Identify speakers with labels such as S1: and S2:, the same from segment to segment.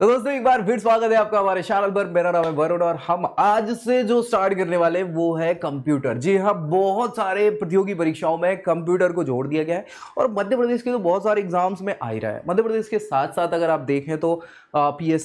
S1: तो दोस्तों एक बार फिर स्वागत है आपका हमारे चैनल पर मेरा नाम है वरुण और हम आज से जो स्टार्ट करने वाले वो है कंप्यूटर जी हाँ बहुत सारे प्रतियोगी परीक्षाओं में कंप्यूटर को जोड़ दिया गया है और मध्य प्रदेश के तो बहुत सारे एग्जाम्स में आ ही रहा है मध्य प्रदेश के साथ साथ अगर आप देखें तो पी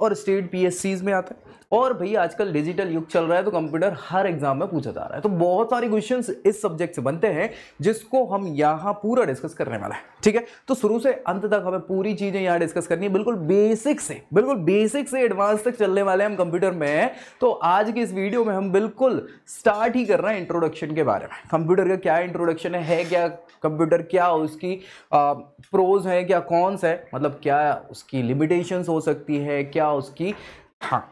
S1: और स्टेट पी में आता है और भाई आजकल डिजिटल युग चल रहा है तो कंप्यूटर हर एग्जाम में पूछा जा रहा है तो बहुत सारे क्वेश्चंस इस सब्जेक्ट से बनते हैं जिसको हम यहाँ पूरा डिस्कस करने वाला है ठीक है तो शुरू से अंत तक हमें पूरी चीज़ें यहाँ डिस्कस करनी है बिल्कुल बेसिक से बिल्कुल बेसिक से एडवांस तक चलने वाले हैं हम कंप्यूटर में तो आज की इस वीडियो में हम बिल्कुल स्टार्ट ही कर रहे हैं इंट्रोडक्शन के बारे में कंप्यूटर का क्या इंट्रोडक्शन है क्या कंप्यूटर क्या उसकी प्रोज है क्या कौन है मतलब क्या उसकी लिमिटेशंस हो सकती है क्या उसकी हाँ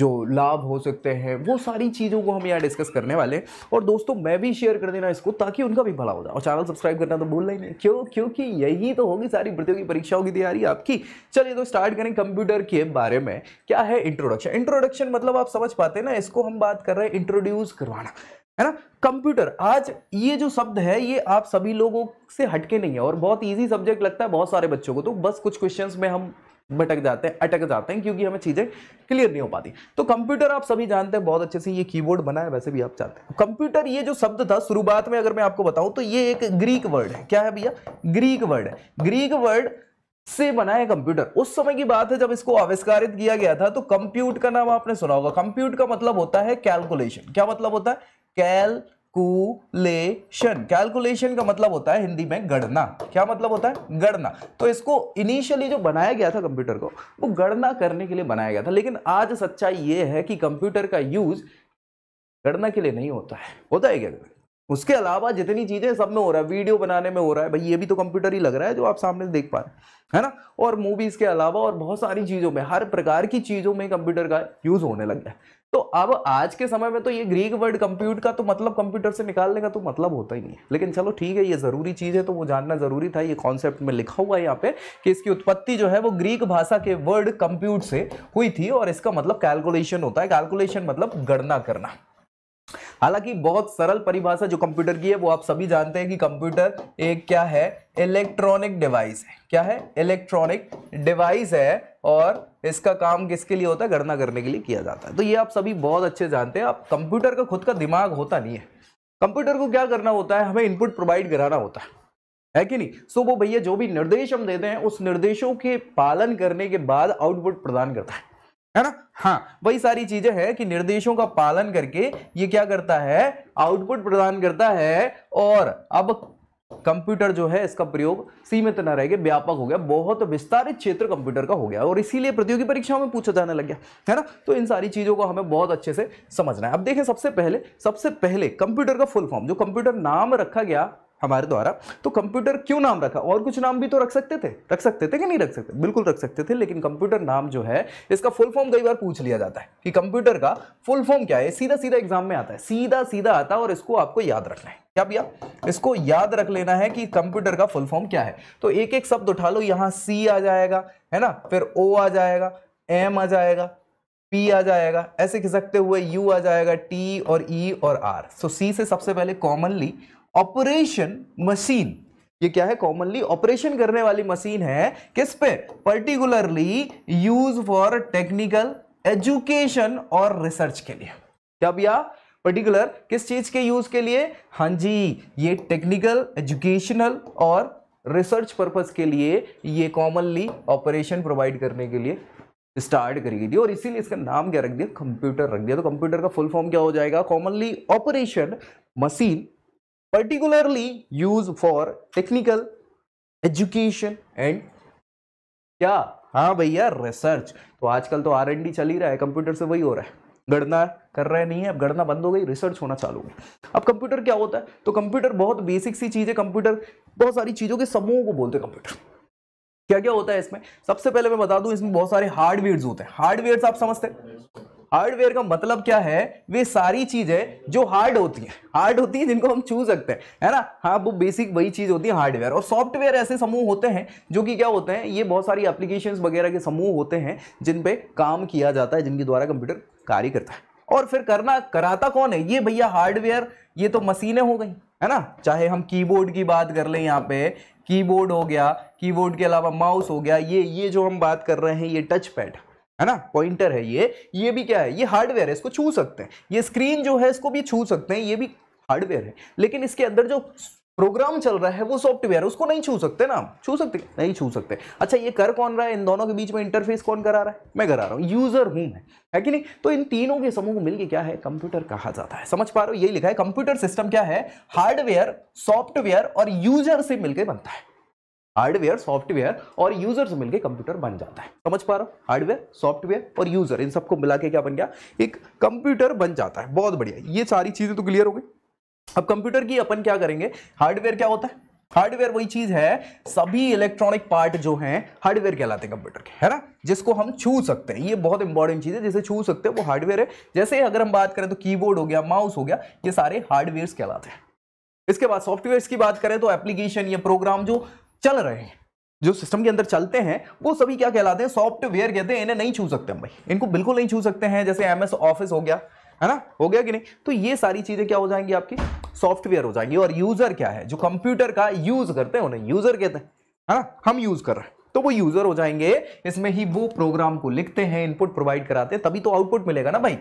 S1: जो लाभ हो सकते हैं वो सारी चीज़ों को हम यहाँ डिस्कस करने वाले हैं और दोस्तों मैं भी शेयर कर देना इसको ताकि उनका भी भला हो जाए और चैनल सब्सक्राइब करना तो भूलना ही नहीं क्यों क्योंकि यही तो होगी सारी प्रतियोगी परीक्षाओं की तैयारी आपकी चलिए तो स्टार्ट करें कंप्यूटर के बारे में क्या है इंट्रोडक्शन इंट्रोडक्शन मतलब आप समझ पाते हैं ना इसको हम बात कर रहे हैं इंट्रोड्यूस करवाना है ना कंप्यूटर आज ये जो शब्द है ये आप सभी लोगों से हटके नहीं है और बहुत इजी सब्जेक्ट लगता है बहुत सारे बच्चों को तो बस कुछ क्वेश्चंस में हम भटक जाते हैं अटक जाते हैं क्योंकि हमें चीज़ें क्लियर नहीं हो पाती तो कंप्यूटर आप सभी जानते हैं बहुत अच्छे से ये कीबोर्ड बना है वैसे भी आप चाहते हैं कंप्यूटर ये जो शब्द था शुरुआत में अगर मैं आपको बताऊं तो ये एक ग्रीक वर्ड है क्या है भैया ग्रीक वर्ड है ग्रीक वर्ड से बना है कंप्यूटर उस समय की बात है जब इसको आविष्कारित किया गया था तो कंप्यूट का नाम आपने सुना होगा कंप्यूट का मतलब होता है कैलकुलेशन क्या मतलब होता है कैल कैलकुलेशन कैलकुलेशन का मतलब होता है हिंदी में गणना क्या मतलब होता है गणना तो इसको इनिशियली जो बनाया गया था कंप्यूटर को वो गणना करने के लिए बनाया गया था लेकिन आज सच्चाई ये है कि कंप्यूटर का यूज गणना के लिए नहीं होता है होता है क्या उसके अलावा जितनी चीज़ें सब में हो रहा है वीडियो बनाने में हो रहा है भाई ये भी तो कंप्यूटर ही लग रहा है जो आप सामने देख पा रहे हैं है ना और मूवीज़ के अलावा और बहुत सारी चीज़ों में हर प्रकार की चीज़ों में कंप्यूटर का यूज़ होने लग गया है तो अब आज के समय में तो ये ग्रीक वर्ड कंप्यूट का तो मतलब कंप्यूटर से निकालने का तो मतलब होता ही नहीं है लेकिन चलो ठीक है ये ज़रूरी चीज़ है तो वो जानना ज़रूरी था ये कॉन्सेप्ट में लिखा हुआ है यहाँ पे कि इसकी उत्पत्ति जो है वो ग्रीक भाषा के वर्ड कंप्यूट से हुई थी और इसका मतलब कैलकुलेशन होता है कैलकुलेशन मतलब गणना करना हालांकि बहुत सरल परिभाषा जो कंप्यूटर की है वो आप सभी जानते हैं कि कंप्यूटर एक क्या है इलेक्ट्रॉनिक डिवाइस है क्या है इलेक्ट्रॉनिक डिवाइस है और इसका काम किसके लिए होता है गणना करने के लिए किया जाता है तो ये आप सभी बहुत अच्छे जानते हैं आप कंप्यूटर का खुद का दिमाग होता नहीं है कंप्यूटर को क्या करना होता है हमें इनपुट प्रोवाइड कराना होता है है कि नहीं सो वो भैया जो भी निर्देश हम देते हैं उस निर्देशों के पालन करने के बाद आउटपुट प्रदान करता है है ना हाँ वही सारी चीजें हैं कि निर्देशों का पालन करके ये क्या करता है आउटपुट प्रदान करता है और अब कंप्यूटर जो है इसका प्रयोग सीमित न रह गया व्यापक हो गया बहुत विस्तारित क्षेत्र कंप्यूटर का हो गया और इसीलिए प्रतियोगी परीक्षाओं में पूछा जाने लग गया है ना तो इन सारी चीज़ों को हमें बहुत अच्छे से समझना है अब देखें सबसे पहले सबसे पहले कंप्यूटर का फुल फॉर्म जो कंप्यूटर नाम रखा गया हमारे द्वारा तो कंप्यूटर क्यों नाम रखा और कुछ नाम भी तो रख सकते थे रख सकते थे कि नहीं रख सकते बिल्कुल रख सकते थे लेकिन कंप्यूटर नाम जो है इसका फुल फॉर्म कई बार पूछ लिया जाता है कि कंप्यूटर का फुल फॉर्म क्या है सीधा सीधा एग्जाम में आता है सीधा सीधा आता है और इसको आपको याद रखना है क्या भैया इसको याद रख लेना है कि कंप्यूटर का फुल फॉर्म क्या है तो एक एक शब्द उठा लो यहाँ सी आ जाएगा है ना फिर ओ आ जाएगा एम आ जाएगा P आ जाएगा ऐसे खिसकते हुए U आ जाएगा T और e और R सो so C से सबसे पहले कॉमनली ऑपरेशन मशीन ये क्या है कॉमनली ऑपरेशन करने वाली मशीन है किस पे particularly use for technical education और रिसर्च के लिए क्या भैया पर्टिकुलर किस चीज के यूज के लिए हाँ जी ये टेक्निकल एजुकेशनल और रिसर्च पर्पज के लिए ये कॉमनली ऑपरेशन प्रोवाइड करने के लिए स्टार्ट करी गई थी और इसीलिए इसका नाम क्या रख दिया कंप्यूटर रख दिया तो कंप्यूटर का फुल फॉर्म क्या हो जाएगा commonly operation machine particularly use for technical education and क्या हाँ भैया रिसर्च तो आजकल तो आर एन डी चल ही रहा है कंप्यूटर से वही हो रहा है गणना कर रहे नहीं है अब गणना बंद हो गई रिसर्च होना चालू हो अब कंप्यूटर क्या होता है तो कंप्यूटर बहुत बेसिक सी चीज़ है कंप्यूटर बहुत सारी चीज़ों के समूह को बोलते हैं कंप्यूटर क्या क्या होता है इसमें सबसे पहले मैं बता दूं इसमें बहुत सारे हार्डवेयर होते हैं हार्डवेयर आप समझते हैं हार्डवेयर का मतलब क्या है वे सारी चीजें जो हार्ड होती हैं हार्ड होती हैं जिनको हम छू सकते हैं है ना हाँ वो बेसिक वही चीज होती है हार्डवेयर और सॉफ्टवेयर ऐसे समूह होते हैं जो कि क्या होते हैं ये बहुत सारी एप्लीकेशन वगैरह के समूह होते हैं जिन पे काम किया जाता है जिनके द्वारा कंप्यूटर कार्य करता है और फिर करना कराता कौन है ये भैया हार्डवेयर ये तो मशीनें हो गई है ना चाहे हम कीबोर्ड की बात कर लें यहाँ पे कीबोर्ड हो गया कीबोर्ड के अलावा माउस हो गया ये ये जो हम बात कर रहे हैं ये टच पैड है ना पॉइंटर है ये ये भी क्या है ये हार्डवेयर है इसको छू सकते हैं ये स्क्रीन जो है इसको भी छू सकते हैं ये भी हार्डवेयर है लेकिन इसके अंदर जो प्रोग्राम चल रहा है वो सॉफ्टवेयर उसको नहीं छू सकते ना छू सकते नहीं छू सकते अच्छा ये कर कौन रहा है इन दोनों के बीच में इंटरफेस कौन करा रहा है मैं करा रहा हूँ यूजर हूँ मैं है कि नहीं तो इन तीनों के समूह को मिलकर क्या है कंप्यूटर कहा जाता है समझ पा रहे हो यही लिखा है कंप्यूटर सिस्टम क्या है हार्डवेयर सॉफ्टवेयर और यूजर से मिलकर बनता है हार्डवेयर सॉफ्टवेयर और यूजर से मिलकर कंप्यूटर बन जाता है समझ पा रहा हूं हार्डवेयर सॉफ्टवेयर और यूजर इन सबको मिला के क्या बन गया एक कंप्यूटर बन जाता है बहुत बढ़िया ये सारी चीजें तो क्लियर हो गई अब कंप्यूटर की अपन क्या करेंगे हार्डवेयर क्या होता है हार्डवेयर वही चीज है सभी इलेक्ट्रॉनिक पार्ट जो हैं हार्डवेयर कहलाते हैं कंप्यूटर के है ना जिसको हम छू सकते हैं ये बहुत इंपॉर्टेंट चीज है जिसे छू सकते हैं वो हार्डवेयर है जैसे अगर हम बात करें तो कीबोर्ड हो गया माउस हो गया ये सारे हार्डवेयर कहलाते हैं इसके बाद सॉफ्टवेयर की बात करें तो एप्लीकेशन या प्रोग्राम जो चल रहे हैं जो सिस्टम के अंदर चलते हैं वो सभी क्या कहलाते हैं सॉफ्टवेयर कहते हैं इन्हें नहीं छू सकते हम भाई इनको बिल्कुल नहीं छू सकते हैं जैसे एमएस ऑफिस हो गया है ना हो गया कि नहीं तो ये सारी चीज़ें क्या हो जाएंगी आपकी सॉफ्टवेयर हो जाएंगी और यूज़र क्या है जो कंप्यूटर का यूज़ करते हैं उन्हें यूज़र कहते हैं है ना हम यूज़ कर रहे हैं तो वो यूज़र हो जाएंगे इसमें ही वो प्रोग्राम को लिखते हैं इनपुट प्रोवाइड कराते हैं तभी तो आउटपुट मिलेगा ना भाई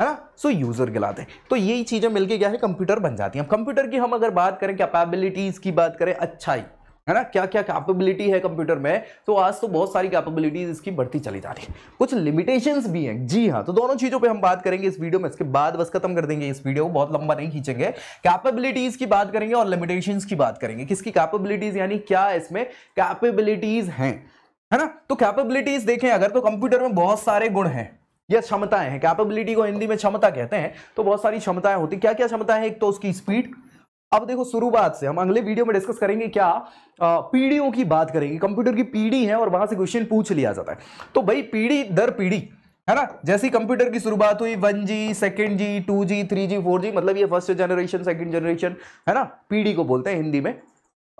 S1: है ना सो यूजर गिलाते हैं तो यही चीजें मिलके क्या है कंप्यूटर बन जाती हैं कंप्यूटर की हम अगर बात करें कैपेबिलिटीज की बात करें अच्छाई है ना क्या क्या कैपेबिलिटी है कंप्यूटर में तो आज तो बहुत सारी कैपेबिलिटीज इसकी बढ़ती चली जा रही है कुछ लिमिटेशंस भी हैं जी हाँ तो दोनों चीज़ों पे हम बात करेंगे इस वीडियो में इसके बाद बस खत्म कर देंगे इस वीडियो को बहुत लंबा नहीं खींचेंगे कैपेबिलिटीज की बात करेंगे और लिमिटेशन की बात करेंगे किसकी कैपेबिलिटीज यानी क्या इसमें कैपेबिलिटीज हैं है ना तो कैपेबिलिटीज देखें अगर तो कंप्यूटर में बहुत सारे गुण हैं या क्षमताएं हैं कैपेबिलिटी को हिंदी में क्षमता कहते हैं तो बहुत सारी क्षमताएं होती क्या क्या क्षमताएं एक तो उसकी स्पीड अब देखो शुरुआत से हम अगले वीडियो में डिस्कस करेंगे क्या पीढ़ियों की बात करेंगे कंप्यूटर की पीढ़ी है और वहां से क्वेश्चन पूछ लिया जाता है तो भाई पीढ़ी दर पीढ़ी है ना जैसी कंप्यूटर की शुरुआत हुई one G second G two G three G four G मतलब ये फर्स्ट जनरेशन सेकेंड जनरेशन है ना पीढ़ी को बोलते हैं हिंदी में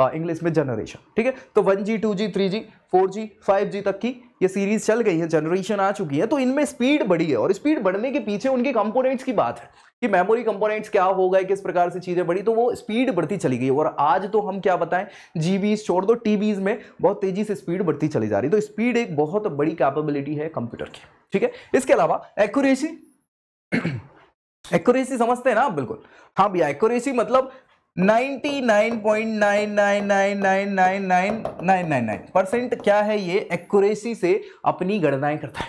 S1: इंग्लिश हाँ, में जनरेशन ठीक है तो one G two G three G four G five G तक की ये सीरीज चल गई है जनरेशन आ चुकी है तो इनमें स्पीड बढ़ी है और स्पीड बढ़ने के पीछे उनके कंपोनेंट्स की बात है कि मेमोरी कंपोनेंट्स क्या हो गए किस प्रकार से चीज़ें बढ़ी तो वो स्पीड बढ़ती चली गई और आज तो हम क्या बताएं जीबीज छोड़ दो टीबीज में बहुत तेजी से स्पीड बढ़ती चली जा रही तो स्पीड एक बहुत बड़ी कैपेबिलिटी है कंप्यूटर की ठीक है इसके अलावा एक्यूरेसी एक्यूरेसी समझते हैं ना बिल्कुल हाँ भैया एक्यूरेसी मतलब 99.9999999 परसेंट क्या है ये एक्यूरेसी से अपनी गणनाएं करता है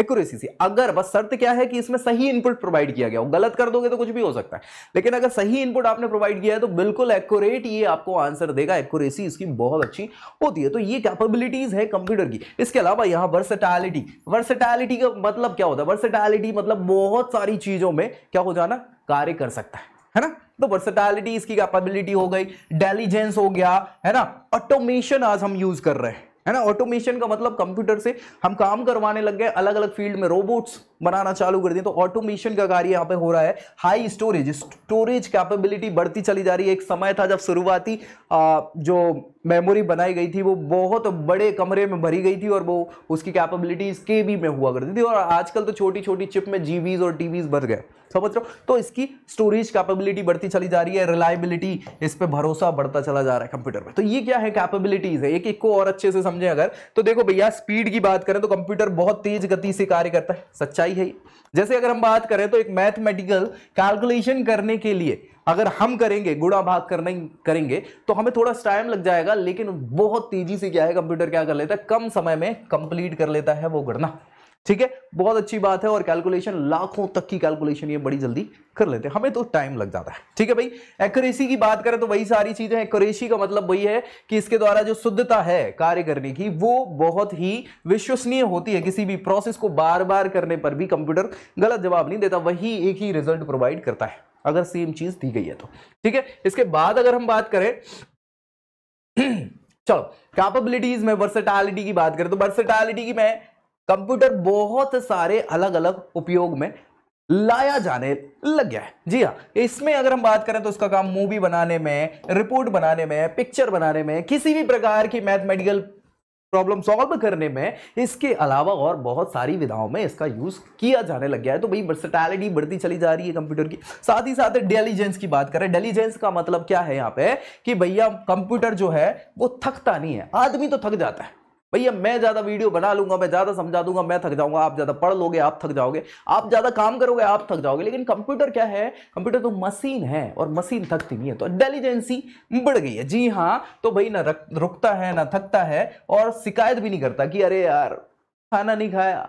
S1: एक्यूरेसी से अगर बस शर्त क्या है कि इसमें सही इनपुट प्रोवाइड किया गया हो गलत कर दोगे तो कुछ भी हो सकता है लेकिन अगर सही इनपुट आपने प्रोवाइड किया है तो बिल्कुल एक्यूरेट ये आपको आंसर देगा एक्यूरेसी इसकी बहुत अच्छी होती है तो ये कैपेबिलिटीज है कंप्यूटर की इसके अलावा यहाँ वर्सेटैलिटी वर्सेटैलिटी का मतलब क्या होता है वर्सेटैलिटी मतलब बहुत सारी चीजों में क्या हो जाना कार्य कर सकता है है ना तो वर्सेटैलिटी इसकी कैपेबिलिटी हो गई डेलीजेंस हो गया है ना ऑटोमेशन आज हम यूज कर रहे हैं है ना ऑटोमेशन का मतलब कंप्यूटर से हम काम करवाने लग गए अलग अलग फील्ड में रोबोट्स बनाना चालू कर दिए तो ऑटोमेशन का कार्य यहाँ पे हो रहा है हाई स्टोरेज स्टोरेज कैपेबिलिटी बढ़ती चली जा रही है एक समय था जब शुरुआती जो मेमोरी बनाई गई थी वो बहुत बड़े कमरे में भरी गई थी और वो उसकी कैपेबिलिटीज़ के बी में हुआ करती थी और आजकल तो छोटी छोटी चिप में जी और टी भर गए समझ रहे हो तो इसकी स्टोरेज कैपेबिलिटी बढ़ती चली जा रही है रिलायबिलिटी इस पर भरोसा बढ़ता चला जा रहा है कंप्यूटर में तो ये क्या है कैपेबिलिटीज़ है एक एक को और अच्छे से समझें अगर तो देखो भैया स्पीड की बात करें तो कंप्यूटर बहुत तेज गति से कार्य करता है सच्चाई है जैसे अगर हम बात करें तो एक मैथमेटिकल कैलकुलेशन करने के लिए अगर हम करेंगे गुड़ा भाग नहीं करेंगे तो हमें थोड़ा टाइम लग जाएगा लेकिन बहुत तेजी से क्या है कंप्यूटर क्या कर लेता है कम समय में कंप्लीट कर लेता है वो गणना ठीक है बहुत अच्छी बात है और कैलकुलेशन लाखों तक की कैलकुलेशन ये बड़ी जल्दी कर लेते हैं हमें तो टाइम लग जाता है ठीक है भाई एक्यूरेसी की बात करें तो वही सारी चीजें एक्यूरेसी का मतलब वही है कि इसके द्वारा जो शुद्धता है कार्य करने की वो बहुत ही विश्वसनीय होती है किसी भी प्रोसेस को बार बार करने पर भी कंप्यूटर गलत जवाब नहीं देता वही एक ही रिजल्ट प्रोवाइड करता है अगर सेम चीज दी गई है तो ठीक है इसके बाद अगर हम बात करें चलो कैपेबिलिटीज में वर्सेटैलिटी की बात करें तो वर्सेटैलिटी की मैं कंप्यूटर बहुत सारे अलग अलग उपयोग में लाया जाने लग गया है जी हाँ इसमें अगर हम बात करें तो उसका काम मूवी बनाने में रिपोर्ट बनाने में पिक्चर बनाने में किसी भी प्रकार की मैथमेटिकल प्रॉब्लम सॉल्व करने में इसके अलावा और बहुत सारी विधाओं में इसका यूज किया जाने लग गया है तो भाई वर्सटैलिटी बढ़ती चली जा रही है कंप्यूटर की साथ ही साथ डेलीजेंस की बात करें डेलीजेंस का मतलब क्या है यहाँ पे कि भैया कंप्यूटर जो है वो थकता नहीं है आदमी तो थक जाता है भैया मैं ज्यादा वीडियो बना लूंगा मैं ज्यादा समझा दूंगा मैं थक जाऊंगा आप ज्यादा पढ़ लोगे आप थक जाओगे आप ज्यादा काम करोगे आप थक जाओगे लेकिन कंप्यूटर क्या है कंप्यूटर तो मशीन है और मशीन थकती नहीं है तो इंटेलिजेंसी बढ़ गई है जी हाँ तो भाई ना रुकता है ना थकता है और शिकायत भी नहीं करता कि अरे यार खाना नहीं खाया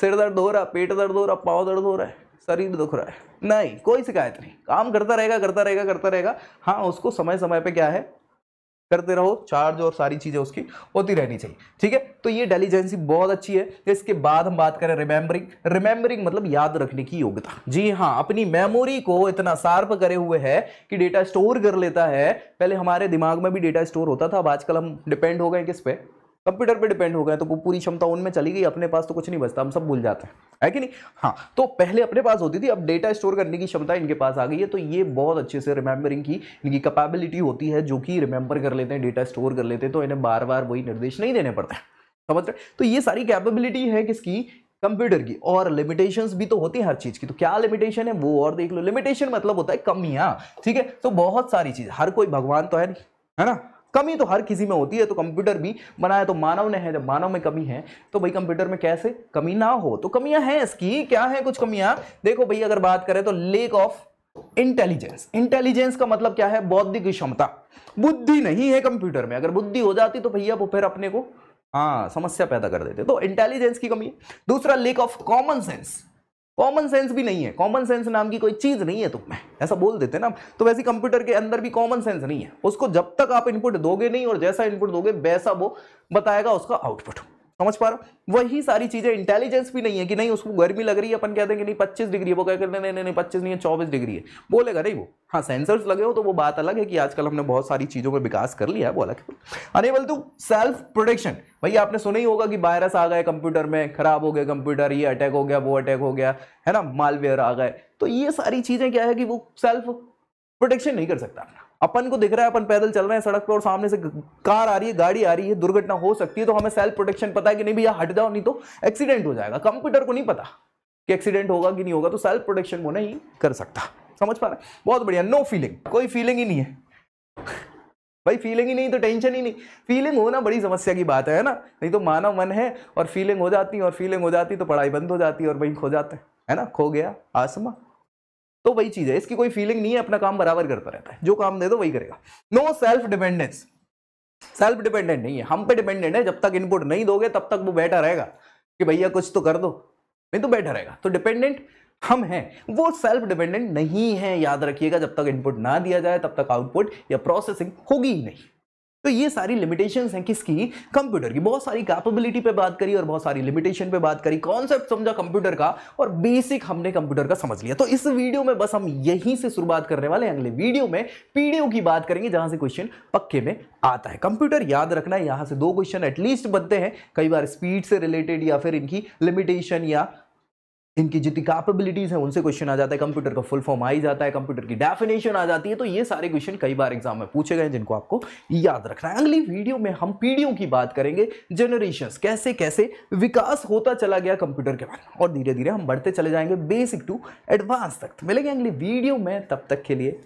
S1: सिर दर्द हो रहा पेट दर्द हो रहा पाव दर्द हो रहा है शरीर दुख रहा है नहीं कोई शिकायत नहीं काम करता रहेगा करता रहेगा करता रहेगा हाँ उसको समय समय पे क्या है करते रहो चार्ज और सारी चीजें उसकी होती रहनी चाहिए ठीक है तो ये डेलीजेंसी बहुत अच्छी है इसके बाद हम बात करें रिमेंबरिंग रिमेंबरिंग मतलब याद रखने की योग्यता जी हाँ अपनी मेमोरी को इतना सार्प करे हुए है कि डेटा स्टोर कर लेता है पहले हमारे दिमाग में भी डेटा स्टोर होता था अब आजकल हम डिपेंड हो गए किस पे कंप्यूटर पे डिपेंड हो गए तो वो पूरी क्षमता उनमें चली गई अपने पास तो कुछ नहीं बचता हम सब भूल जाते हैं है कि नहीं हाँ तो पहले अपने पास होती थी अब डेटा स्टोर करने की क्षमता इनके पास आ गई है तो ये बहुत अच्छे से रिमेंबरिंग की इनकी कैपेबिलिटी होती है जो कि रिमेंबर कर लेते हैं डेटा स्टोर कर लेते हैं तो इन्हें बार बार वही निर्देश नहीं देने पड़ते समझ रहे तो ये सारी कैपेबिलिटी है किसकी कंप्यूटर की और लिमिटेशंस भी तो होती है हर चीज़ की तो क्या लिमिटेशन है वो और देख लो लिमिटेशन मतलब होता है कमियां ठीक है तो बहुत सारी चीज़ हर कोई भगवान तो है नहीं है ना कमी तो हर किसी में होती है तो कंप्यूटर भी बनाया तो मानव ने है जब मानव में कमी है तो भाई कंप्यूटर में कैसे कमी ना हो तो कमियां हैं इसकी क्या है कुछ कमियां देखो भाई अगर बात करें तो लेक ऑफ इंटेलिजेंस इंटेलिजेंस का मतलब क्या है बौद्धिक क्षमता बुद्धि नहीं है कंप्यूटर में अगर बुद्धि हो जाती तो भैया वो फिर अपने को हाँ समस्या पैदा कर देते तो इंटेलिजेंस की कमी है दूसरा lack of common sense common sense भी नहीं है कॉमन सेंस नाम की कोई चीज़ नहीं है तुम में ऐसा बोल देते ना तो वैसे कंप्यूटर के अंदर भी कॉमन सेंस नहीं है उसको जब तक आप इनपुट दोगे नहीं और जैसा इनपुट दोगे वैसा वो बताएगा उसका आउटपुट समझ पा रहा हूँ वही सारी चीज़ें इंटेलिजेंस भी नहीं है कि नहीं उसको गर्मी लग रही है अपन कहते हैं कि नहीं पच्चीस डिग्री है वो कहते हैं नहीं नहीं नहीं पच्चीस नहीं है चौबीस डिग्री है बोलेगा नहीं वो हाँ सेंसर्स लगे हो तो वो बात अलग है कि आजकल हमने बहुत सारी चीज़ों में विकास कर लिया है वो अलग है अनेबल टू सेल्फ प्रोटेक्शन भाई आपने सुना ही होगा कि वायरस आ गए कंप्यूटर में खराब हो गए कंप्यूटर ये अटैक हो गया वो अटैक हो गया है ना मालवेयर आ गए तो ये सारी चीज़ें क्या है कि वो सेल्फ प्रोटेक्शन नहीं कर सकता अपना अपन को दिख रहा है अपन पैदल चल रहे हैं सड़क पर और सामने से कार आ रही है गाड़ी आ रही है दुर्घटना हो सकती है तो हमें सेल्फ प्रोटेक्शन पता है कि नहीं भैया हट जाओ नहीं तो एक्सीडेंट हो जाएगा कंप्यूटर को नहीं पता कि एक्सीडेंट होगा कि नहीं होगा तो सेल्फ प्रोटेक्शन वो नहीं कर सकता समझ पा रहे बहुत बढ़िया नो फीलिंग कोई फीलिंग ही नहीं है भाई फीलिंग ही नहीं तो टेंशन ही नहीं फीलिंग होना बड़ी समस्या की बात है ना नहीं तो मानव मन है और फीलिंग हो जाती है और फीलिंग हो जाती तो पढ़ाई बंद हो जाती है और वहीं खो जाते हैं है ना खो गया आसमा तो वही चीज है इसकी कोई फीलिंग नहीं है अपना काम बराबर करता रहता है जो काम दे दो वही करेगा no self dependence self dependent नहीं है हम पे डिपेंडेंट है जब तक इनपुट नहीं दोगे तब तक वो बैठा रहेगा कि भैया कुछ तो कर दो नहीं तो बैठा रहेगा तो डिपेंडेंट हम हैं वो सेल्फ डिपेंडेंट नहीं है याद रखिएगा जब तक इनपुट ना दिया जाए तब तक आउटपुट या प्रोसेसिंग होगी ही नहीं तो ये सारी लिमिटेशंस हैं किसकी कंप्यूटर की बहुत सारी कैपेबिलिटी पे बात करी और बहुत सारी लिमिटेशन पे बात करी कॉन्सेप्ट समझा कंप्यूटर का और बेसिक हमने कंप्यूटर का समझ लिया तो इस वीडियो में बस हम यहीं से शुरुआत करने वाले अगले वीडियो में पीडीओ की बात करेंगे जहां से क्वेश्चन पक्के में आता है कंप्यूटर याद रखना है यहां से दो क्वेश्चन एटलीस्ट बनते हैं कई बार स्पीड से रिलेटेड या फिर इनकी लिमिटेशन या इनकी जितनी कैपेबिलिटीज़ हैं उनसे क्वेश्चन आ जाता है कंप्यूटर का फुल फॉर्म आ ही जाता है कंप्यूटर की डेफिनेशन आ जाती है तो ये सारे क्वेश्चन कई बार एग्जाम में पूछे गए जिनको आपको याद रखना है अगली वीडियो में हम पीढ़ियों की बात करेंगे जनरेशन कैसे कैसे विकास होता चला गया कंप्यूटर के बारे में और धीरे धीरे हम बढ़ते चले जाएंगे बेसिक टू एडवांस तक मिलेंगे अगली वीडियो में तब तक के लिए